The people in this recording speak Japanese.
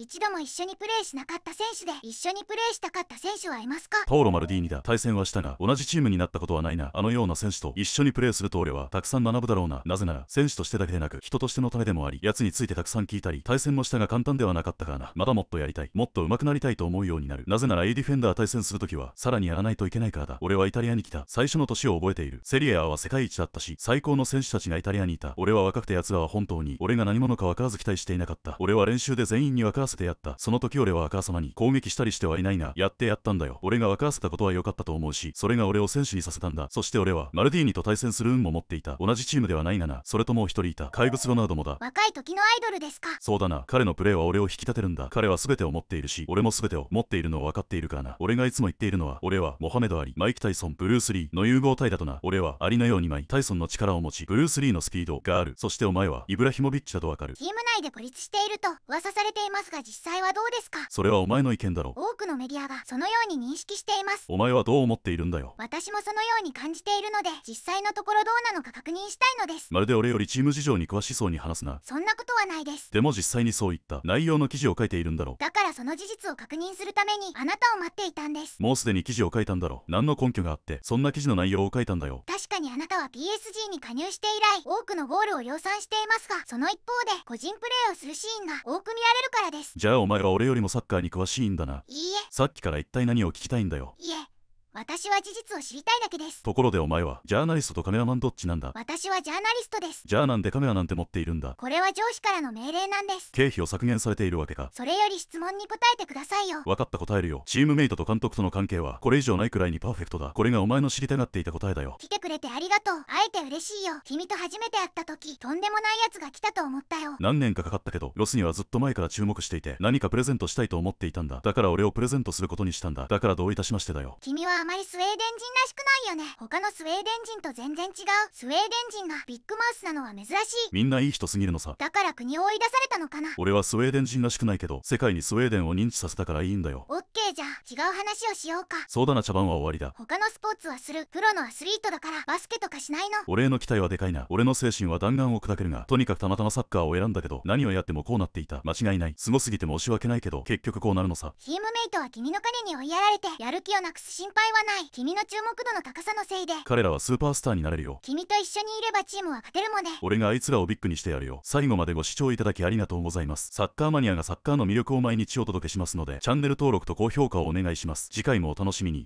一度も一緒にプレイしなかった選手で一緒にプレイしたかった選手はいますかパオロ・マルディーニだ対戦はしたが同じチームになったことはないなあのような選手と一緒にプレーすると俺はたくさん学ぶだろうななぜなら選手としてだけでなく人としてのためでもあり奴についてたくさん聞いたり対戦もしたが簡単ではなかったからなまだもっとやりたいもっと上手くなりたいと思うようになるなぜなら A ディフェンダー対戦するときはさらにやらないといけないからだ俺はイタリアに来た最初の年を覚えているセリエ A は世界一だったし最高の選手たちがイタリアにいた俺は若くて奴らは本当に俺が何者か分からず期待していなかった俺は練習で全員に分からせてやった。その時俺は赤様に攻撃したりしてはいないが、やってやったんだよ。俺が沸かせたことは良かったと思うし、それが俺を戦士にさせたんだ。そして俺は、マルディーニと対戦する運も持っていた。同じチームではないがな、それともう一人いた。怪物ロナードもだ。若い時のアイドルですか。そうだな、彼のプレーは俺を引き立てるんだ。彼は全てを持っているし、俺も全てを持っているのを分かっているからな。俺がいつも言っているのは、俺は、モハメド・アリ、マイキ・タイソン、ブルース・リーの融合体だとな。俺は、アリのようにマイ、タイソンの力を持ち、ブルース・リーのスピードがある。そしてお前は、イブラヒモビッチだとわかる。チーム内で孤立していると噂されていますが、が実際はどうですかそれはお前の意見だろ多くのメディアがそのように認識していますお前はどう思っているんだよ私もそのように感じているので実際のところどうなのか確認したいのですまるで俺よりチーム事情に詳しそうに話すなそんなことはないですでも実際にそういった内容の記事を書いているんだろだからその事実を確認するためにあなたを待っていたんですもうすでに記事を書いたんだろ何の根拠があってそんな記事の内容を書いたんだよ確かにあなたは PSG に加入して以来多くのゴールを量産していますがその一方で個人プレーをするシーンが多く見られるからですですじゃあお前は俺よりもサッカーに詳しいんだないいえさっきから一体何を聞きたいんだよいえ私は事実を知りたいだけですところでお前はジャーナリストとカメラマンどっちなんだ私はジャーナリストですじゃあなんでカメラなんて持っているんだこれは上司からの命令なんです経費を削減されているわけかそれより質問に答えてくださいよ分かった答えるよチームメイトと監督との関係はこれ以上ないくらいにパーフェクトだこれがお前の知りたがっていた答えだよ来てくれてありがとう会えて嬉しいよ君と初めて会った時とんでもないやつが来たと思ったよ何年かかかったけどロスにはずっと前から注目していて何かプレゼントしたいと思っていたんだだから俺をプレゼントすることにしたんだだからどういたしましてだよ君はまりスウェーデン人らしくないよね他のスウェーデン人と全然違うスウェーデン人がビッグマウスなのは珍しいみんないい人すぎるのさだから国を追い出されたのかな俺はスウェーデン人らしくないけど世界にスウェーデンを認知させたからいいんだよオッケーじゃ違う話をしようかそうだな茶番は終わりだ他のスポーツはするプロのアスリートだからバスケとかしないの俺への期待はでかいな俺の精神は弾丸を砕けるがとにかくたまたまサッカーを選んだけど何をやってもこうなっていた間違いないすごすぎて申し訳ないけど結局こうなるのさチームメイトは君の金に追いやられてやる気をなくす心配はない君の注目度の高さのせいで彼らはスーパースターになれるよ君と一緒にいればチームは勝てるもんね俺があいつらをビッグにしてやるよ最後までご視聴いただきありがとうございますサッカーマニアがサッカーの魅力を毎日お届けしますのでチャンネル登録と高評価をお願いします次回もお楽しみに